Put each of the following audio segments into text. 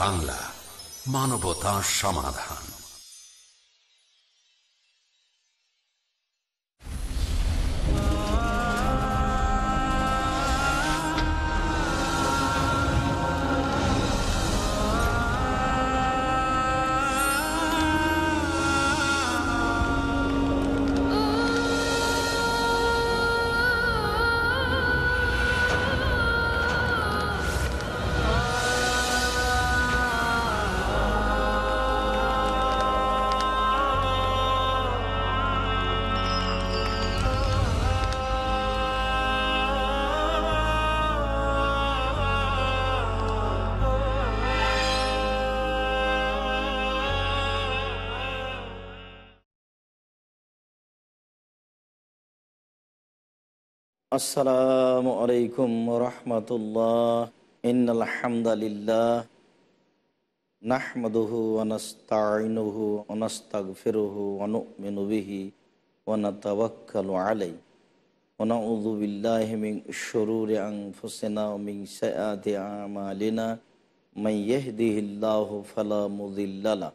বাংলা মানবতা সমাধান আসসালামু আলাইকুম রহমতুল্লাহ ইন নাহমদুহু অনস্তাইনুহু অনস্তাগ ফিরুহু অনুমিনুবিহি ওনতওয়াক্কালু আলাই ونعوذ بالله من شرور أنفسنا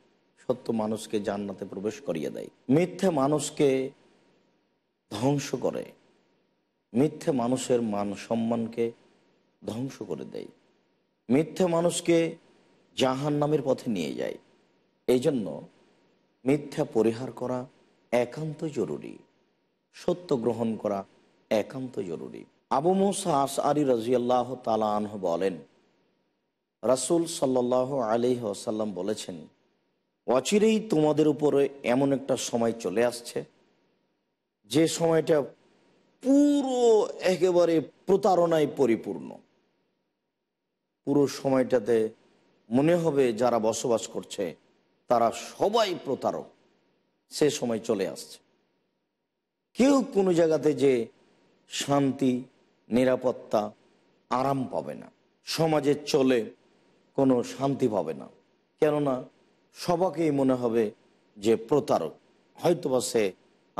সত্য মানুষকে জান্নাতে প্রবেশ করিয়ে দেয় মিথ্যে মানুষকে ধ্বংস করে মিথ্যে মানুষের মান সম্মানকে ধ্বংস করে দেয় মিথ্যে মানুষকে জাহান নামের পথে নিয়ে যায় এই জন্য মিথ্যা পরিহার করা একান্ত জরুরি সত্য গ্রহণ করা একান্ত জরুরি আবু মোসা আস আরি রাজিয়াল্লাহ তালা আনহ বলেন রাসুল সাল্লাহ আলি আসাল্লাম বলেছেন অচিরেই তোমাদের উপরে এমন একটা সময় চলে আসছে যে সময়টা পুরো একেবারে প্রতারণায় পরিপূর্ণ পুরো সময়টাতে মনে হবে যারা বসবাস করছে তারা সবাই প্রতারক সে সময় চলে আসছে কেউ কোনো জায়গাতে যে শান্তি নিরাপত্তা আরাম পাবে না সমাজে চলে কোনো শান্তি পাবে না কেননা সবাকেই মনে হবে যে প্রতারক হয়তোবা সে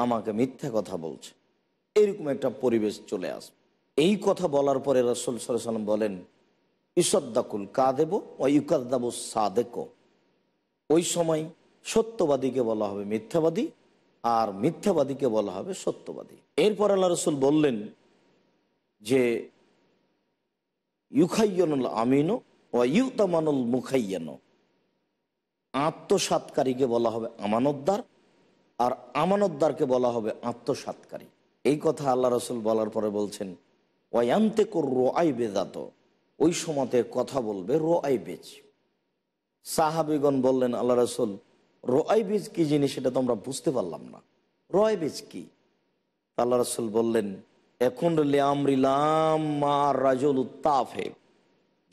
আমাকে মিথ্যা কথা বলছে এরকম একটা পরিবেশ চলে আসবে এই কথা বলার পরে রসুল সরসালাম বলেন ইসদ্দাকুল কা দেব ও ইউকাদ্দাবু সাদেক ওই সময় সত্যবাদীকে বলা হবে মিথ্যাবাদী আর মিথ্যাবাদীকে বলা হবে সত্যবাদী এরপর আল্লাহ রসুল বললেন যে ইউখাইয়ানুল আমিনো ও ইউতামানুল মুখাইয়ানো আত্মসাতকারীকে বলা হবে আমানতদার আর আমানতদারকে বলা হবে আত্মসাতকারী এই কথা আল্লাহ রসুল বলার পরে বলছেন ওয়ান্তে কর আই বেদাত ওই সময়তে কথা বলবে রো আই বেজ সাহাবিগণ বললেন আল্লাহ রসুল রো আই বেজ কী জিনিস সেটা তো আমরা বুঝতে পারলাম না আই বেজ কী আল্লাহ রসুল বললেন এখন লেয়ামরিলাম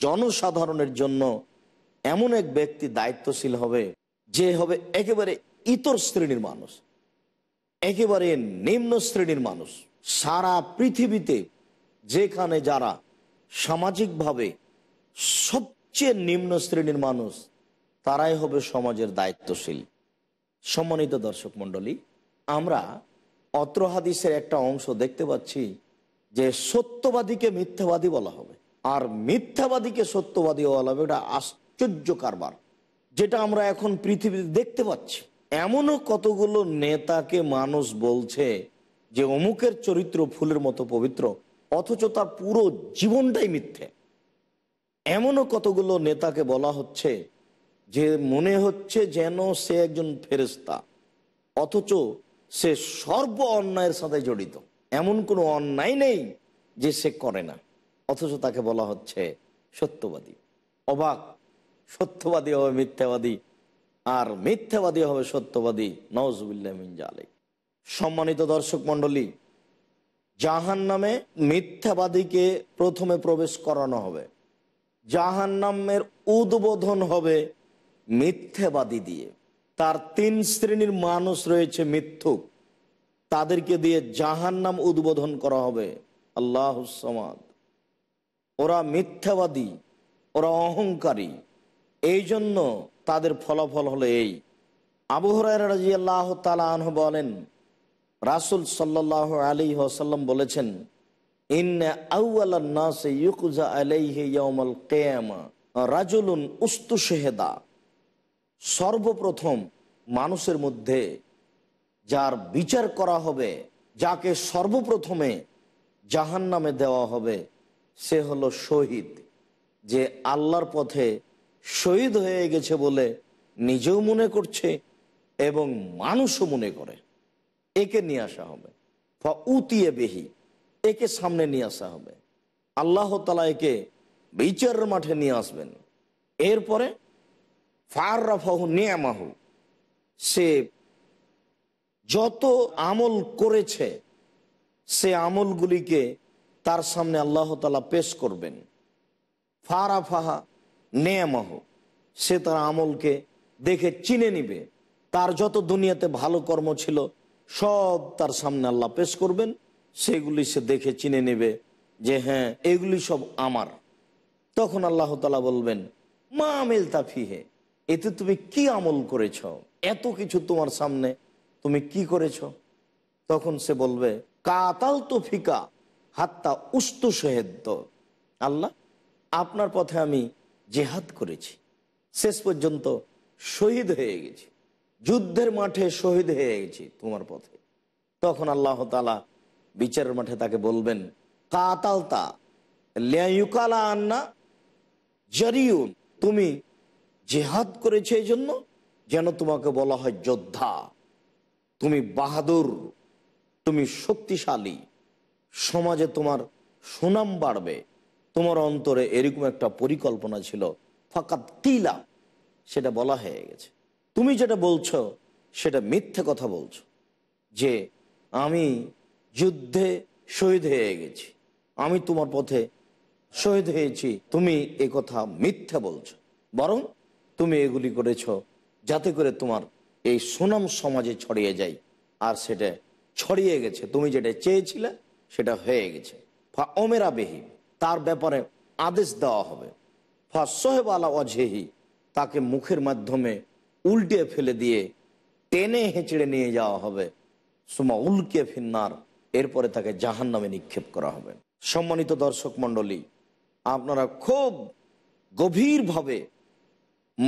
জনসাধারণের জন্য এমন এক ব্যক্তি দায়িত্বশীল হবে যে হবে একেবারে ইতর শ্রেণীর মানুষ একেবারে নিম্ন শ্রেণীর মানুষ সারা পৃথিবীতে যেখানে যারা সামাজিকভাবে সবচেয়ে নিম্ন শ্রেণীর মানুষ তারাই হবে সমাজের দায়িত্বশীল সম্মানিত দর্শক মণ্ডলী আমরা অত্র হাদিসের একটা অংশ দেখতে পাচ্ছি যে সত্যবাদীকে মিথ্যাবাদী বলা হবে আর মিথ্যাবাদীকে সত্যবাদী বলা হবে এটা আশ্চর্য কারবার যেটা আমরা এখন পৃথিবীতে দেখতে পাচ্ছি এমনও কতগুলো নেতাকে মানুষ বলছে যে অমুকের চরিত্র ফুলের মতো পবিত্র অথচ তার পুরো জীবনটাই মিথ্যে এমনও কতগুলো নেতাকে বলা হচ্ছে যে মনে হচ্ছে যেন সে একজন ফেরেস্তা অথচ সে সর্ব অন্যায়ের সাথে জড়িত এমন কোনো অন্যায় নেই যে সে করে না অথচ তাকে বলা হচ্ছে সত্যবাদী অবাক সত্যবাদী হবে মিথ্যাবাদী আর মিথ্যাবাদী হবে সত্যবাদী নজবুল্লাহ সম্মানিত দর্শক মন্ডলী জাহান নামে মিথ্যাবাদীকে প্রথমে প্রবেশ করানো হবে জাহান নামের উদ্বোধন হবে মিথ্যাবাদী দিয়ে তার তিন শ্রেণীর মানুষ রয়েছে মিথ্যুক তাদেরকে দিয়ে জাহান নাম উদ্বোধন করা হবে আল্লাহ ওরা মিথ্যাবাদী ওরা অহংকারী এই জন্য তাদের ফলাফল হলো এই আবু হরাই বলেন রাসুল সাল্লাহ আলী আসাল্লাম বলেছেন রাজুলুন উস্তু সর্বপ্রথম মানুষের মধ্যে যার বিচার করা হবে যাকে সর্বপ্রথমে জাহান নামে দেওয়া হবে সে হলো শহীদ যে আল্লাহর পথে শহীদ হয়ে গেছে বলে নিজেও মনে করছে এবং মানুষও মনে করে একে নিয়ে আসা হবে উতিয়ে বেহি একে সামনে নিয়ে আসা হবে আল্লাহ তালা একে বিচারের মাঠে নিয়ে আসবেন এরপরে ফার রাফাহু নিয়ামাহু সে যত আমল করেছে সে আমলগুলিকে তার সামনে আল্লাহ তালা পেশ করবেন ফার আফাহা নেয়ামহ সে তার আমলকে দেখে চিনে নিবে তার যত দুনিয়াতে ভালো কর্ম ছিল সব তার সামনে আল্লাহ পেশ করবেন সেগুলি সে দেখে চিনে নেবে যে হ্যাঁ এগুলি সব আমার তখন আল্লাহ তালা বলবেন মা আমেল তাফিহে এতে তুমি কি আমল করেছ এত কিছু তোমার সামনে তুমি কি করেছ তখন সে বলবে কাতাল তো ফিকা হাত্তা উস্ত সেহেদ্য আল্লাহ আপনার পথে আমি জেহাদ করেছি শেষ পর্যন্ত শহীদ হয়ে গেছি যুদ্ধের মাঠে শহীদ হয়ে গেছি তোমার পথে তখন আল্লাহ তালা বিচারের মাঠে তাকে বলবেন কাতালতা লেয়ুকালা আন্না জারিউন তুমি জেহাদ করেছে এই জন্য যেন তোমাকে বলা হয় যোদ্ধা তুমি বাহাদুর তুমি শক্তিশালী সমাজে তোমার সুনাম বাড়বে তোমার অন্তরে এরকম একটা পরিকল্পনা ছিল ফাঁকা তিলা সেটা বলা হয়ে গেছে তুমি যেটা বলছো সেটা মিথ্যে কথা বলছো যে আমি যুদ্ধে শহীদ হয়ে গেছি আমি তোমার পথে শহীদ হয়েছি তুমি এ কথা মিথ্যা বলছো বরং তুমি এগুলি করেছ যাতে করে তোমার এই সুনাম সমাজে ছড়িয়ে যায় আর সেটা ছড়িয়ে গেছে তুমি যেটা চেয়েছিলে সেটা হয়ে গেছে ফা অমেরা বেহি তার ব্যাপারে আদেশ দেওয়া হবে আলা অজেহি তাকে মুখের মাধ্যমে উল্টে ফেলে দিয়ে টেনে হেঁচড়ে নিয়ে যাওয়া হবে সুমা উল্কে ফিন্নার এরপরে তাকে জাহান নামে নিক্ষেপ করা হবে সম্মানিত দর্শক মন্ডলী আপনারা খুব গভীরভাবে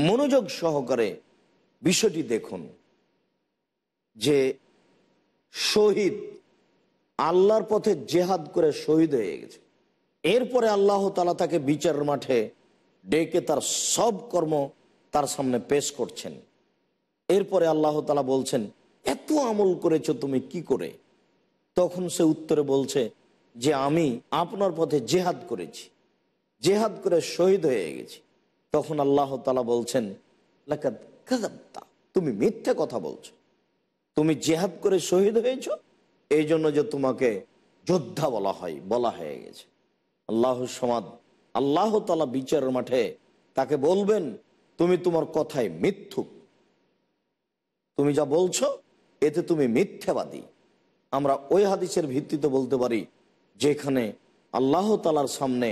মনোযোগ সহকারে বিষয়টি দেখুন যে শহীদ আল্লাহর পথে জেহাদ করে শহীদ হয়ে গেছে এরপরে আল্লাহ তালা তাকে বিচারের মাঠে ডেকে তার সব কর্ম তার সামনে পেশ করছেন এরপরে আল্লাহ তালা বলছেন এত আমল করেছো তুমি কি করে তখন সে উত্তরে বলছে যে আমি আপনার পথে জেহাদ করেছি জেহাদ করে শহীদ হয়ে গেছি তখন আল্লাহ তালা বলছেন তুমি মিথ্যে কথা বলছো তুমি জেহাদ করে শহীদ হয়েছ এই জন্য যে তোমাকে যোদ্ধা বলা হয় বলা হয়ে গেছে আল্লাহ সমাদ আল্লাহ তালা বিচারের মাঠে তাকে বলবেন তুমি তোমার কথায় মিথ্যুক তুমি যা বলছো এতে তুমি মিথ্যাবাদী আমরা ওই হাদিসের ভিত্তিতে বলতে পারি যেখানে আল্লাহ তালার সামনে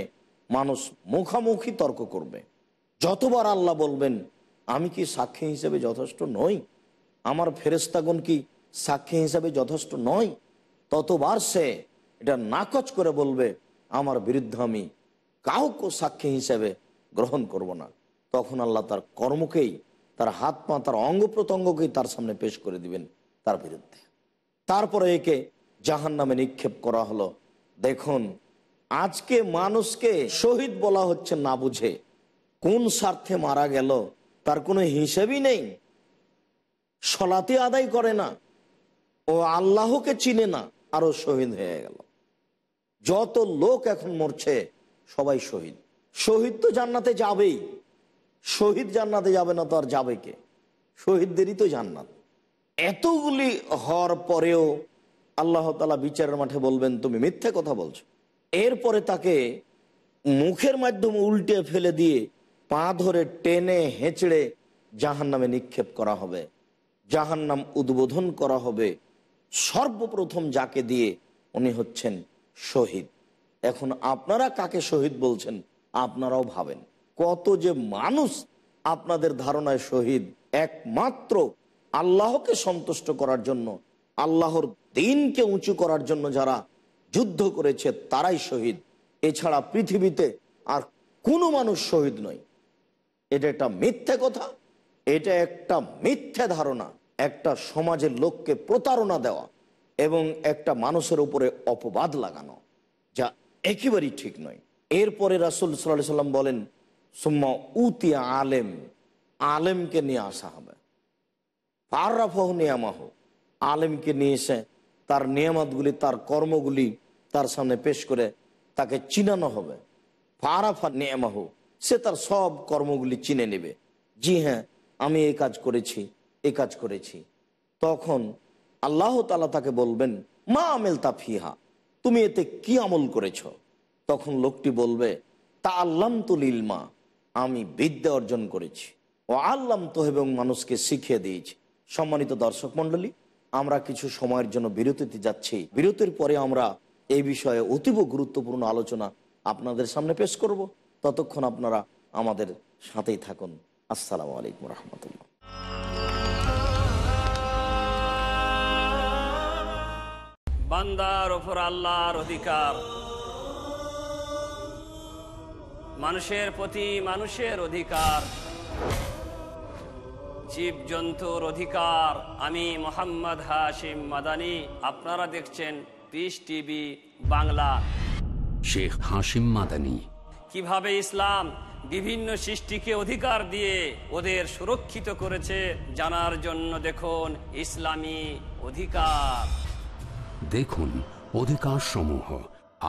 মানুষ মুখামুখি তর্ক করবে যতবার আল্লাহ বলবেন আমি কি সাক্ষী হিসেবে যথেষ্ট নই আমার ফেরেস্তাগণ কি সাক্ষী হিসাবে যথেষ্ট নয় ততবার সে এটা নাকচ করে বলবে আমার বিরুদ্ধে আমি কাউকে সাক্ষী হিসেবে গ্রহণ করব না তখন আল্লাহ তার কর্মকেই তার হাত পা তার অঙ্গ প্রত্যঙ্গকেই তার সামনে পেশ করে দিবেন তার বিরুদ্ধে তারপরে একে জাহান নামে নিক্ষেপ করা হলো দেখুন আজকে মানুষকে শহীদ বলা হচ্ছে না বুঝে কোন স্বার্থে মারা গেল তার কোনো হিসেবই নেই সলাতে আদায় করে না ও আল্লাহকে চিনে না আরো শহীদ হয়ে গেল যত লোক এখন মরছে সবাই শহীদ শহীদ তো জান্নাতে যাবেই শহীদ জান্নাতে যাবে না তো আর যাবে কে শহীদদেরই তো জান্নাত এতগুলি হওয়ার পরেও আল্লাহ তালা বিচারের মাঠে বলবেন তুমি মিথ্যে কথা বলছো এরপরে তাকে মুখের মাধ্যমে উল্টে ফেলে দিয়ে পা ধরে টেনে হেঁচড়ে জাহান নামে নিক্ষেপ করা হবে জাহান নাম উদ্বোধন করা হবে সর্বপ্রথম যাকে দিয়ে উনি হচ্ছেন শহীদ এখন আপনারা কাকে শহীদ বলছেন আপনারাও ভাবেন কত যে মানুষ আপনাদের ধারণায় শহীদ একমাত্র আল্লাহকে সন্তুষ্ট করার জন্য আল্লাহর দিনকে উঁচু করার জন্য যারা যুদ্ধ করেছে তারাই শহীদ এছাড়া পৃথিবীতে আর কোনো মানুষ শহীদ নয় এটা একটা মিথ্যে কথা এটা একটা মিথ্যে ধারণা একটা সমাজের লোককে প্রতারণা দেওয়া এবং একটা মানুষের উপরে অপবাদ লাগানো যা একেবারেই ঠিক নয় এরপরে রাসুল সাল্লাহ সাল্লাম বলেন সুম্মা উতি আলেম আলেমকে নিয়ে আসা হবে আর্রাফহ নিয়ামাহ আলেমকে নিয়ে এসে তার নিয়ামাতগুলি তার কর্মগুলি তার সামনে পেশ করে তাকে চিনানো হবে ফারাফা নিয়ামাহ সে তার সব কর্মগুলি চিনে নেবে জি হ্যাঁ আমি এ কাজ করেছি এ কাজ করেছি তখন আল্লাহ তালা তাকে বলবেন মা আমেল তা ফিহা তুমি এতে কি আমল করেছ তখন লোকটি বলবে তা আল্লাম তো লিলমা আমি বিদ্যা অর্জন করেছি ও আল্লাম তো এবং মানুষকে শিখিয়ে দিয়েছি সম্মানিত দর্শক মন্ডলী আমরা কিছু সময়ের জন্য বিরতিতে যাচ্ছি বিরতির পরে আমরা এই বিষয়ে অতীব গুরুত্বপূর্ণ আলোচনা আপনাদের সামনে পেশ করব ততক্ষণ আপনারা আমাদের সাথেই থাকুন আসসালামু আলাইকুম রহমতুল্লাহ বান্দার ওপর আল্লাহর অধিকার মানুষের প্রতি মানুষের অধিকার জীব জন্তুর অধিকার আমি মোহাম্মদ হাশিম মাদানি আপনারা দেখছেন পিস টিভি বাংলা শেখ হাশিম মাদানি কিভাবে ইসলাম বিভিন্ন সৃষ্টিকে অধিকার দিয়ে ওদের সুরক্ষিত করেছে জানার জন্য দেখুন ইসলামী অধিকার দেখুন অধিকার সমূহ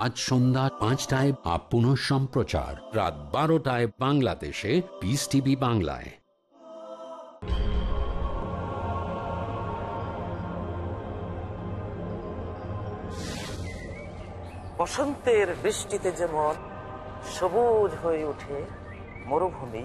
আজ সন্ধ্যা পাঁচটায় আপন সম্প্রচার রাত বারোটায় বাংলাদেশে পিস টিভি বাংলায় বসন্তের বৃষ্টিতে যেমন সবুজ হয়ে ওঠে মরুভূমি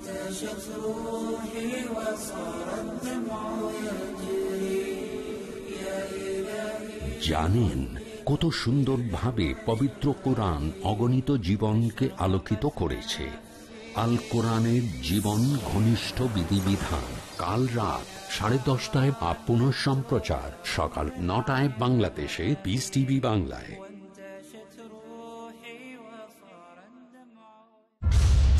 জানেন روحي وصار الدمع কত সুন্দরভাবে পবিত্র কোরআন অগণিত জীবনকে আলোকিত করেছে আল কোরআনের জীবন ঘনিষ্ঠ বিধিবিধান কাল রাত সাড়ে দশটায় বা পুনঃ সম্প্রচার সকাল নটায় বাংলাদেশে পিস টিভি বাংলায়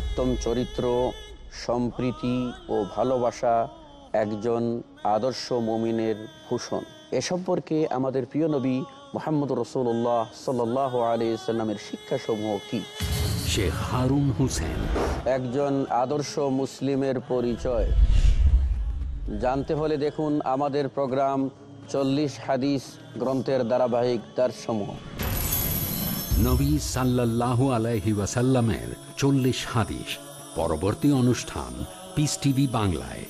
উত্তম চরিত্র সম্প্রীতি ও ভালোবাসা একজন আদর্শ মমিনের ভূষণ এ সম্পর্কে আমাদের প্রিয় নবী মোহাম্মদ রসুল্লাহ সাল্লাহ আলিয়াল্লামের শিক্ষাসমূহ কি শেখ হারুন হুসেন একজন আদর্শ মুসলিমের পরিচয় জানতে হলে দেখুন আমাদের প্রোগ্রাম চল্লিশ হাদিস গ্রন্থের ধারাবাহিক তার সমূহ নবী সাল্লাহ আলাইহি ওয়াসাল্লামের চল্লিশ হাদিস পরবর্তী অনুষ্ঠান পিস টিভি বাংলায়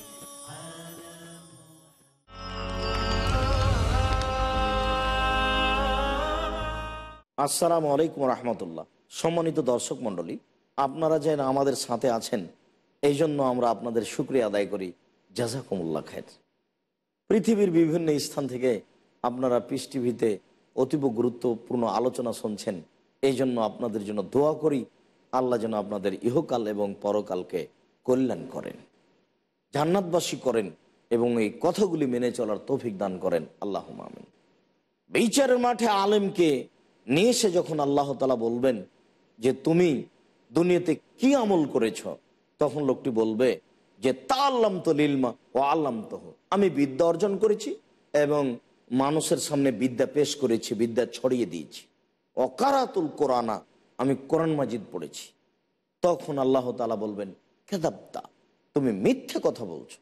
আসসালামু আলাইকুম রহমতুল্লাহ সম্মানিত দর্শক মন্ডলী আপনারা যেন আমাদের সাথে আছেন এই জন্য আমরা আপনাদের সুক্রিয়া আদায় করি জাজাকুমুল্লা খের পৃথিবীর বিভিন্ন স্থান থেকে আপনারা পিস টিভিতে অতীব গুরুত্বপূর্ণ আলোচনা শুনছেন এই জন্য আপনাদের জন্য দোয়া করি আল্লাহ যেন আপনাদের ইহকাল এবং পরকালকে কল্যাণ করেন জান্নাতবাসী করেন এবং এই কথাগুলি মেনে চলার তৌফিক দান করেন আল্লাহ মামিন বিচারের মাঠে আলেমকে নিয়ে এসে যখন আল্লাহ তালা বলবেন যে তুমি দুনিয়াতে কি আমল করেছ তখন লোকটি বলবে যে তা আল্লাম তো লিলমা ও আল্লাম তো আমি বিদ্যা অর্জন করেছি এবং মানুষের সামনে বিদ্যা পেশ করেছি বিদ্যা ছড়িয়ে দিয়েছি অকারাতুল কোরআনা আমি কোরআন মাজিদ পড়েছি তখন আল্লাহ তালা বলবেন কেদাবতা তুমি মিথ্যে কথা বলছো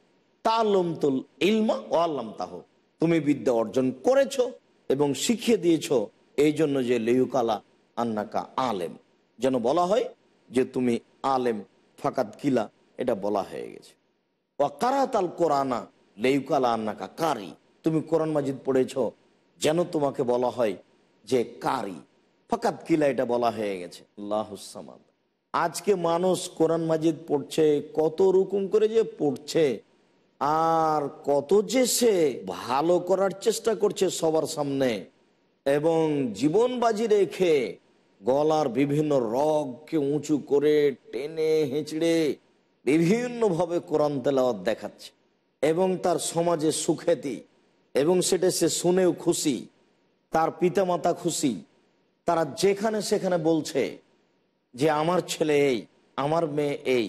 তালমতুল ইলমা ও আল্লাম তাহ তুমি বিদ্যা অর্জন করেছ এবং শিখিয়ে দিয়েছ এই জন্য যে লেউকালা আন্নাকা আলেম যেন বলা হয় যে তুমি আলেম ফাকাত কিলা এটা বলা হয়ে গেছে ও কোরআনা লেউকালা আন্নাকা কারি তুমি কোরআন মাজিদ পড়েছ যেন তোমাকে বলা হয় যে কারি ফকাত কিলা এটা বলা হয়ে গেছে আল্লাহসামাদ আজকে মানুষ কোরআন মাজিদ পড়ছে কত রকম করে যে পড়ছে আর কত যে সে ভালো করার চেষ্টা করছে সবার সামনে এবং জীবন বাজি রেখে গলার বিভিন্ন রগকে উঁচু করে টেনে হেঁচড়ে বিভিন্নভাবে কোরআন তেলাওয়াত দেখাচ্ছে এবং তার সমাজে সুখ্যাতি এবং সেটা সে শুনেও খুশি তার পিতামাতা খুশি তারা যেখানে সেখানে বলছে যে আমার ছেলে এই আমার মেয়ে এই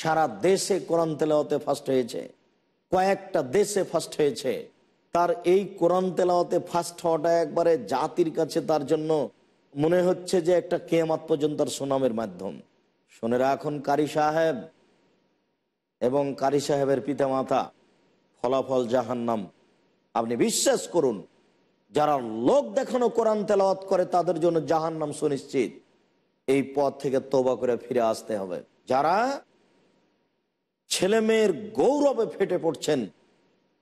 সারা দেশে কোরআন তেলাওতে ফার্স্ট হয়েছে কয়েকটা দেশে ফার্স্ট হয়েছে তার এই কোরআন তেলাওতে ফার্স্ট হওয়াটা একবারে জাতির কাছে তার জন্য মনে হচ্ছে যে একটা কেয়ামাত পর্যন্ত তার সুনামের মাধ্যম শুনে রাখুন কারি সাহেব এবং কারি সাহেবের পিতা মাতা ফলাফল জাহান্নাম আপনি বিশ্বাস করুন যারা লোক দেখানো কোরআন তেলাওয়াত করে তাদের জন্য জাহান নাম সুনিশ্চিত এই পথ থেকে তোবা করে ফিরে আসতে হবে যারা ছেলে মেয়ের গৌরবে ফেটে পড়ছেন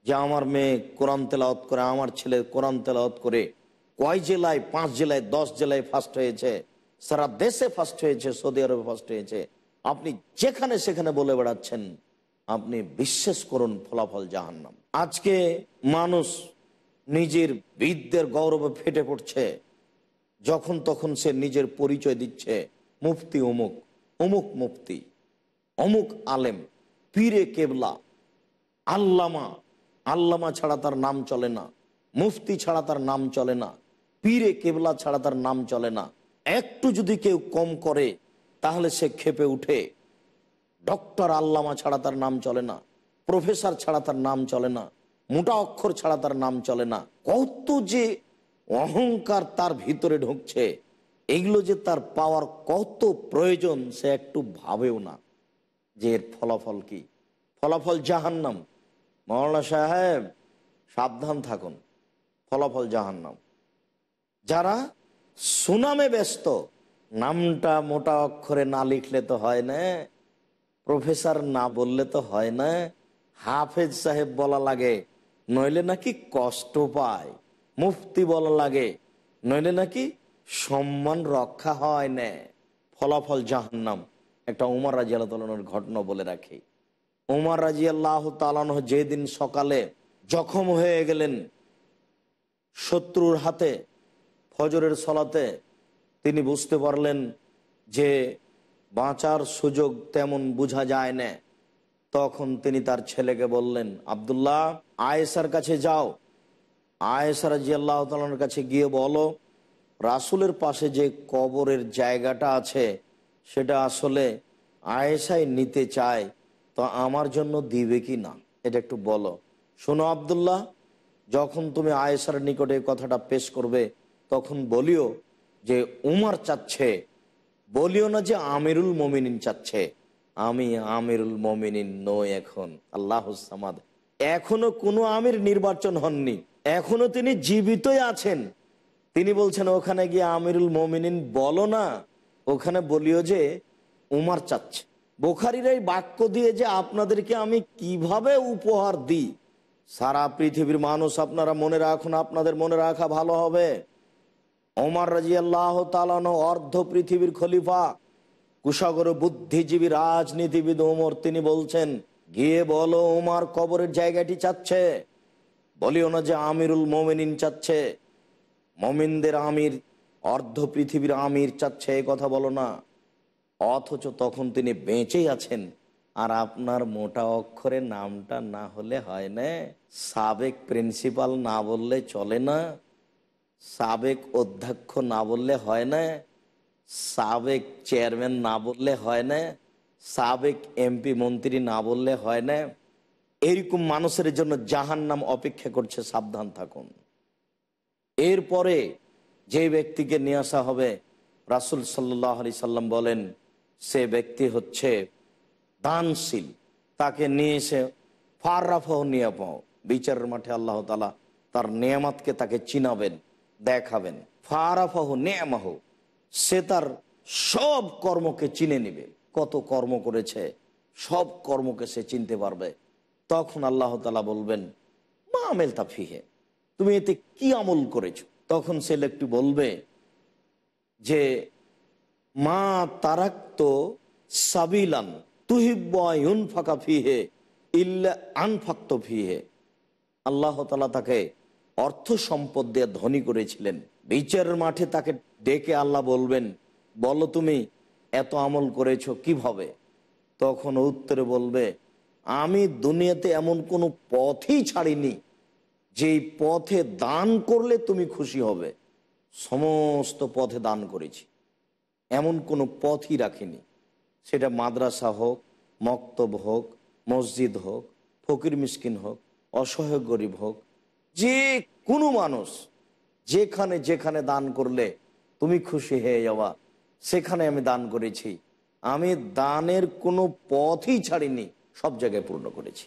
যে আমার মেয়ে কোরআন তেলাওত করে আমার ছেলে কোরআন তেলাওত করে কয় জেলায় পাঁচ জেলায় দশ জেলায় ফার্স্ট হয়েছে সারা দেশে ফার্স্ট হয়েছে সৌদি আরবে ফার্স্ট হয়েছে আপনি যেখানে সেখানে বলে বেড়াচ্ছেন আপনি বিশ্বাস করুন ফলাফল জাহান্নাম আজকে মানুষ নিজের বৃদ্ধের গৌরবে ফেটে পড়ছে যখন তখন সে নিজের পরিচয় দিচ্ছে মুফতি অমুক অমুক মুফতি অমুক আলেম পীরে কেবলা আল্লামা আল্লামা ছাড়া তার নাম চলে না মুফতি ছাড়া তার নাম চলে না পীরে কেবলা ছাড়া তার নাম চলে না একটু যদি কেউ কম করে তাহলে সে খেপে উঠে ডক্টর আল্লামা ছাড়া তার নাম চলে না প্রফেসর ছাড়া তার নাম চলে না মোটা অক্ষর ছাড়া তার নাম চলে না কত যে অহংকার তার ভিতরে ঢুকছে এগুলো যে তার পাওয়ার কত প্রয়োজন সে একটু ভাবেও না যে এর ফলাফল কি ফলাফল জাহান্নাম মৌলানা সাহেব সাবধান থাকুন ফলাফল জাহান্নাম যারা সুনামে ব্যস্ত নামটা মোটা অক্ষরে না লিখলে তো হয় না প্রফেসর না বললে তো হয় না হাফেজ সাহেব বলা লাগে নইলে নাকি কষ্ট পায় মুফতি বলা লাগে নইলে নাকি সম্মান রক্ষা হয় না ফলাফল জাহান্নাম একটা উমার রাজি আল্লাহর ঘটনা বলে রাখি উমার রাজি আল্লাহ তালানহ যেদিন সকালে জখম হয়ে গেলেন শত্রুর হাতে ফজরের সলাতে তিনি বুঝতে পারলেন যে বাঁচার সুযোগ তেমন বোঝা যায় না তখন তিনি তার ছেলেকে বললেন আবদুল্লাহ আয়েসার কাছে যাও আয়েসার জিয়াল্লাহ তালার কাছে গিয়ে বলো রাসুলের পাশে যে কবরের জায়গাটা আছে সেটা আসলে আয়েসাই নিতে চায় তো আমার জন্য দিবে কি না এটা একটু বলো শোনো আবদুল্লাহ যখন তুমি আয়েসার নিকটে কথাটা পেশ করবে তখন বলিও যে উমার চাচ্ছে বলিও না যে আমিরুল মমিনিন চাচ্ছে আমি আমিরুল মমিনিন নই এখন আল্লাহ সামাদ এখনো কোনো আমির নির্বাচন হননি এখনো তিনি জীবিতই আছেন তিনি বলছেন ওখানে গিয়ে আমিরুল মমিনিন বলো না ওখানে বলিও যে উমার চাচ্ছে বোখারির এই বাক্য দিয়ে যে আপনাদেরকে আমি কিভাবে উপহার দিই সারা পৃথিবীর মানুষ আপনারা মনে রাখুন আপনাদের মনে রাখা ভালো হবে ওমার রাজি আল্লাহ তালানো অর্ধ পৃথিবীর খলিফা কুসাগর বুদ্ধিজীবী রাজনীতিবিদ ওমর তিনি বলছেন গিয়ে বলো ওমার কবরের জায়গাটি চাচ্ছে বলিও না যে আমিরুল মোমেনিন চাচ্ছে মমিনদের আমির অর্ধ পৃথিবীর আমির চাচ্ছে এ কথা বলো না অথচ তখন তিনি বেঁচেই আছেন আর আপনার মোটা অক্ষরে নামটা না হলে হয় না সাবেক প্রিন্সিপাল না বললে চলে না সাবেক অধ্যক্ষ না বললে হয় না সাবেক চেয়ারম্যান না বললে হয় না সাবেক এমপি মন্ত্রী না বললে হয় না এরকম মানুষের জন্য জাহান নাম অপেক্ষা করছে সাবধান থাকুন এরপরে যে ব্যক্তিকে নিয়ে আসা হবে রাসুল সাল্লাহ আলি সাল্লাম বলেন সে ব্যক্তি হচ্ছে দানশীল তাকে নিয়ে এসে ফাররাফ নিয়াপ বিচারের মাঠে আল্লাহ তালা তার নিয়ামাতকে তাকে চিনাবেন দেখাবেন ফারাফাহ নিয়ামাহ সে তার সব কর্মকে চিনে নিবে কত কর্ম করেছে সব কর্মকে সে চিনতে পারবে তখন আল্লাহ তালা বলবেন মা আমেল তা ফিহে তুমি এতে কি আমল করেছো তখন সে লোকটি বলবে যে মা তারাক তো সাবিলান তুহিবুন ফাঁকা ফিহে ইল্লা আনফাক্ত ফিহে আল্লাহ তালা তাকে অর্থ সম্পদ দিয়ে ধনী করেছিলেন বিচারের মাঠে তাকে ডেকে আল্লাহ বলবেন বলো তুমি এত আমল করেছ কিভাবে তখন উত্তরে বলবে আমি দুনিয়াতে এমন কোনো পথই ছাড়িনি যেই পথে দান করলে তুমি খুশি হবে সমস্ত পথে দান করেছি এমন কোনো পথই রাখিনি সেটা মাদ্রাসা হোক মক্তব হোক মসজিদ হোক ফকির মিসকিন হোক অসহায় গরিব হোক যে কোনো মানুষ যেখানে যেখানে দান করলে তুমি খুশি হয়ে যাওয়া সেখানে আমি দান করেছি আমি দানের কোনো পথই ছাড়িনি সব জায়গায় পূর্ণ করেছি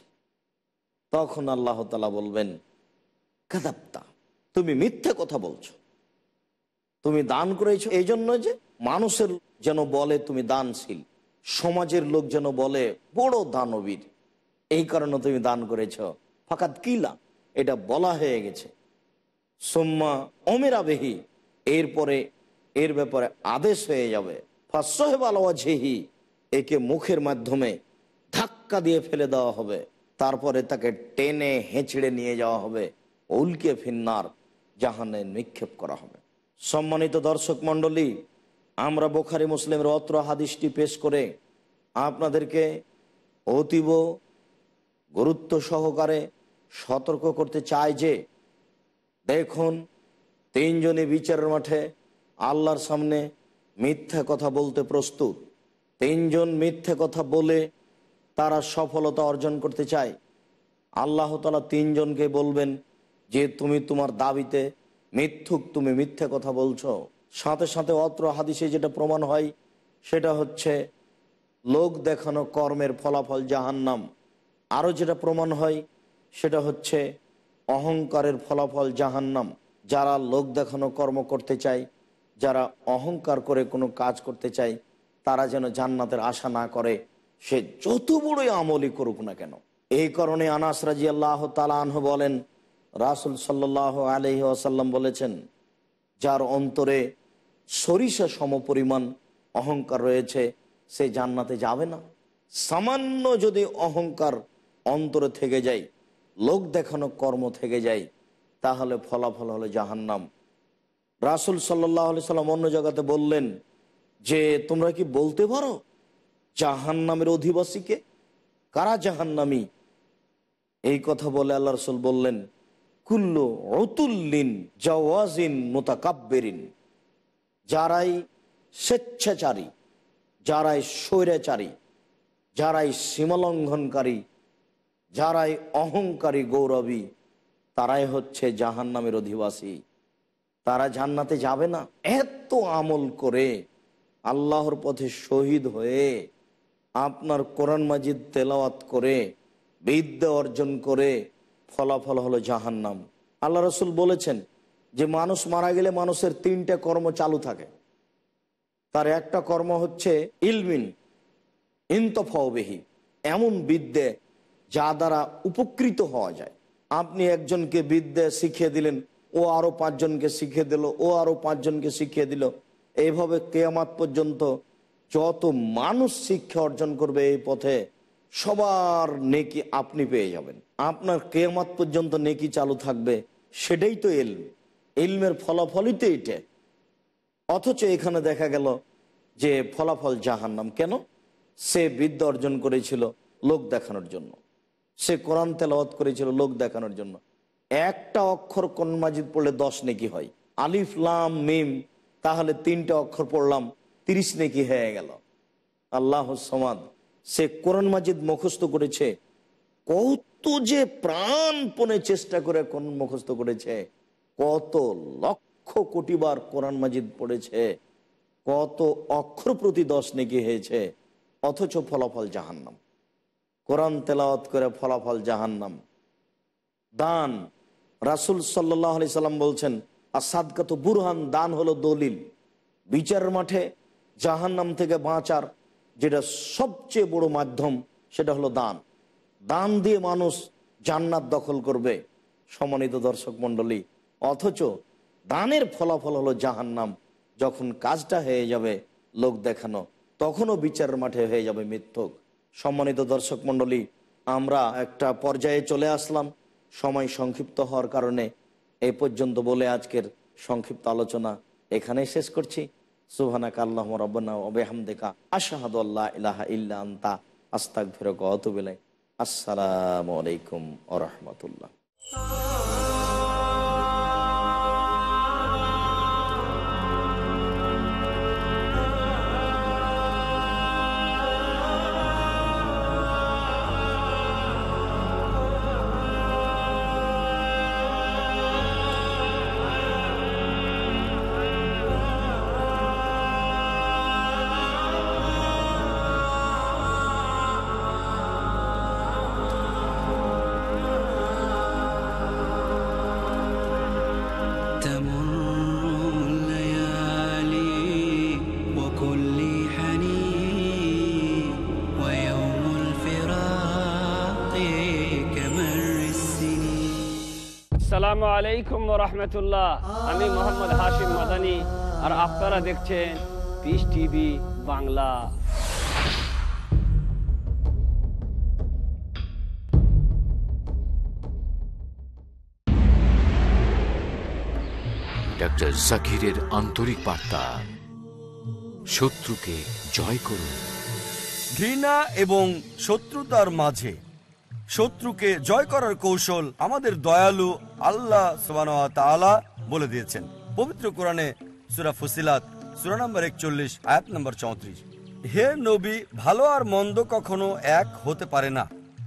তখন আল্লাহ তালা বলবেন কাদাপ্তা তুমি মিথ্যে কথা বলছো তুমি দান করেছো এই জন্য যে মানুষের যেন বলে তুমি দানশীল সমাজের লোক যেন বলে বড় দানবীর এই কারণে তুমি দান করেছ ফাঁকাত কিলা এটা বলা হয়ে গেছে সোম্মা অমেরা বেহি এরপরে এর ব্যাপারে আদেশ হয়ে যাবে ফাঁসহেবালি একে মুখের মাধ্যমে ধাক্কা দিয়ে ফেলে দেওয়া হবে তারপরে তাকে টেনে হেঁচড়ে নিয়ে যাওয়া হবে উল্কে ফিন্নার জাহানে নিক্ষেপ করা হবে সম্মানিত দর্শক মণ্ডলী আমরা বোখারি মুসলিমের অত্র হাদিসটি পেশ করে আপনাদেরকে অতীব গুরুত্ব সহকারে সতর্ক করতে চাই যে দেখুন তিনজনই বিচারের মাঠে আল্লাহর সামনে মিথ্যা কথা বলতে প্রস্তুত তিনজন মিথ্যে কথা বলে তারা সফলতা অর্জন করতে চায় আল্লাহ তালা তিনজনকে বলবেন যে তুমি তোমার দাবিতে মিথ্যুক তুমি মিথ্যে কথা বলছ সাথে সাথে অত্র হাদিসে যেটা প্রমাণ হয় সেটা হচ্ছে লোক দেখানো কর্মের ফলাফল জাহান্নাম আরও যেটা প্রমাণ হয় সেটা হচ্ছে অহংকারের ফলাফল জাহান্নাম যারা লোক দেখানো কর্ম করতে চায় যারা অহংকার করে কোনো কাজ করতে চায় তারা যেন জান্নাতের আশা না করে সে যত বড়ই আমলই করুক না কেন এই কারণে আনাস রাজি আল্লাহ তালাহ বলেন রাসুল সাল্লাহ আলহি আসাল্লাম বলেছেন যার অন্তরে সরিষা সমপরিমাণ অহংকার রয়েছে সে জান্নাতে যাবে না সামান্য যদি অহংকার অন্তরে থেকে যায় লোক দেখানো কর্ম থেকে যাই তাহলে ফলাফল হলো জাহান্নাম রাসুল সাল্লাহ সাল্লাম অন্য জায়গাতে বললেন যে তোমরা কি বলতে পারো জাহান্নামের অধিবাসীকে কারা নামি এই কথা বলে আল্লাহ রসুল বললেন কুল্লু অতুল্লিন জওয়াজিন মোতাকাব্বেরিন যারাই স্বেচ্ছাচারী যারাই স্বৈরাচারী যারাই সীমালঙ্ঘনকারী যারাই অহংকারী গৌরবী তারাই হচ্ছে জাহান নামের অধিবাসী তারা জান্নাতে যাবে না এত আমল করে আল্লাহর পথে শহীদ হয়ে আপনার কোরআন মাজিদ তেলাওয়াত করে বিদ্যা অর্জন করে ফলাফল হলো জাহান্নাম আল্লাহ রসুল বলেছেন যে মানুষ মারা গেলে মানুষের তিনটা কর্ম চালু থাকে তার একটা কর্ম হচ্ছে ইলমিন ইন্তফাওবেহি এমন বিদ্যে যা দ্বারা উপকৃত হওয়া যায় আপনি একজনকে বিদ্যা শিখিয়ে দিলেন ও আরও পাঁচজনকে শিখিয়ে দিল ও আরো পাঁচজনকে শিখিয়ে দিল এইভাবে কেয়ামাত পর্যন্ত যত মানুষ শিক্ষা অর্জন করবে এই পথে সবার নেকি আপনি পেয়ে যাবেন আপনার কেয়ামাত পর্যন্ত নেকি চালু থাকবে সেটাই তো এলম এলমের ফলাফলই তো এটা অথচ এখানে দেখা গেল যে ফলাফল জাহান্নাম কেন সে বিদ্যা অর্জন করেছিল লোক দেখানোর জন্য সে কোরআন তেলাওয়াত করেছিল লোক দেখানোর জন্য একটা অক্ষর কোন মাজিদ পড়লে দশ নেকি হয় আলিফ লাম মিম তাহলে তিনটা অক্ষর পড়লাম তিরিশ নেকি হয়ে গেল আল্লাহ সমাদ সে কোরআন মাজিদ মুখস্থ করেছে কত যে প্রাণপণে চেষ্টা করে কোন মুখস্ত করেছে কত লক্ষ কোটিবার কোরআন মাজিদ পড়েছে কত অক্ষর প্রতি দশ নেকি হয়েছে অথচ ফলাফল জাহান্নাম কোরআন তেলাওয়াত করে ফলাফল জাহান্নাম দান রাসুল সাল্লাহ আলি সাল্লাম বলছেন আর সাদকাত বুরহান দান হলো দলিল বিচার মাঠে জাহান্নাম থেকে বাঁচার যেটা সবচেয়ে বড় মাধ্যম সেটা হলো দান দান দিয়ে মানুষ জান্নাত দখল করবে সমন্বিত দর্শক মন্ডলী অথচ দানের ফলাফল হলো জাহান্নাম যখন কাজটা হয়ে যাবে লোক দেখানো তখনও বিচারের মাঠে হয়ে যাবে মিথ্যক সম্মানিত দর্শক মন্ডলী আমরা একটা পর্যায়ে চলে আসলাম সময় সংক্ষিপ্ত হওয়ার কারণে এ পর্যন্ত বলে আজকের সংক্ষিপ্ত আলোচনা এখানেই শেষ করছি সুহানা কাল্লাহ রবনা ওবেহামদেকা দেখা আশাহাদুল্লাহ ইলাহা ইল্লা আস্তাক ফেরক অতবিলাই আসসালামু আলাইকুম আ রহমতুল্লাহ আসসালামু আলাইকুম রহমতুল্লাহ আমি মোহাম্মদ হাশিম মাদানি আর আপনারা দেখছেন পিস টিভি বাংলা ডক্টর জাকিরের আন্তরিক বার্তা শত্রুকে জয় করুন ঘৃণা এবং শত্রুতার মাঝে শত্রুকে জয় করার কৌশল আমাদের দয়ালু আল্লাহ বলে দিয়েছেন পবিত্র কোরআনে সুরা ফুসিলাত সুরা নম্বর একচল্লিশ আয়াত নম্বর চৌত্রিশ হে নবী ভালো আর মন্দ কখনো এক হতে পারে না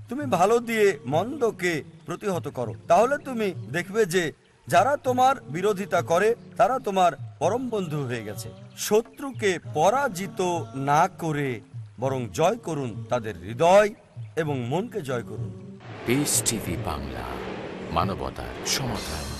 তুমি ভালো দিয়ে মন্দকে প্রতিহত করো তাহলে তুমি দেখবে যে যারা তোমার বিরোধিতা করে তারা তোমার পরম বন্ধু হয়ে গেছে শত্রুকে পরাজিত না করে বরং জয় করুন তাদের হৃদয় এবং মনকে জয় করুন বাংলা মানবতার সমাধান